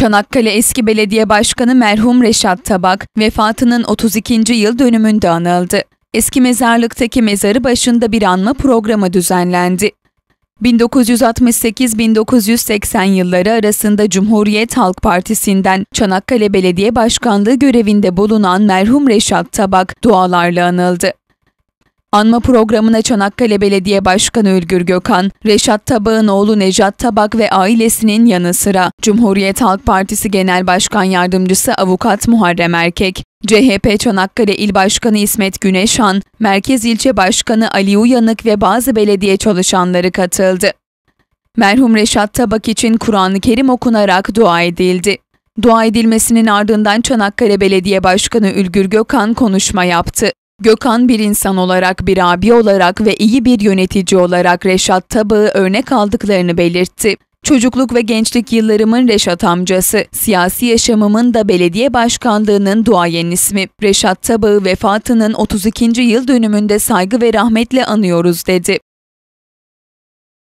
Çanakkale eski belediye başkanı merhum Reşat Tabak vefatının 32. yıl dönümünde anıldı. Eski mezarlıktaki mezarı başında bir anma programı düzenlendi. 1968-1980 yılları arasında Cumhuriyet Halk Partisi'nden Çanakkale Belediye Başkanlığı görevinde bulunan merhum Reşat Tabak dualarla anıldı. Anma programına Çanakkale Belediye Başkanı Ülgür Gökhan, Reşat Tabak'ın oğlu Necat Tabak ve ailesinin yanı sıra Cumhuriyet Halk Partisi Genel Başkan Yardımcısı Avukat Muharrem Erkek, CHP Çanakkale İl Başkanı İsmet Güneşan, Merkez İlçe Başkanı Ali Uyanık ve bazı belediye çalışanları katıldı. Merhum Reşat Tabak için Kur'an-ı Kerim okunarak dua edildi. Dua edilmesinin ardından Çanakkale Belediye Başkanı Ülgür Gökhan konuşma yaptı. Gökhan bir insan olarak, bir abi olarak ve iyi bir yönetici olarak Reşat Tabak'ı örnek aldıklarını belirtti. Çocukluk ve gençlik yıllarımın Reşat amcası, siyasi yaşamımın da belediye başkanlığının duayen ismi. Reşat Tabak'ı vefatının 32. yıl dönümünde saygı ve rahmetle anıyoruz dedi.